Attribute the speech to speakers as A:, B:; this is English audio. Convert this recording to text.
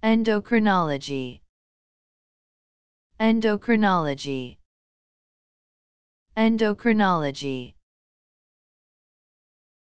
A: Endocrinology Endocrinology Endocrinology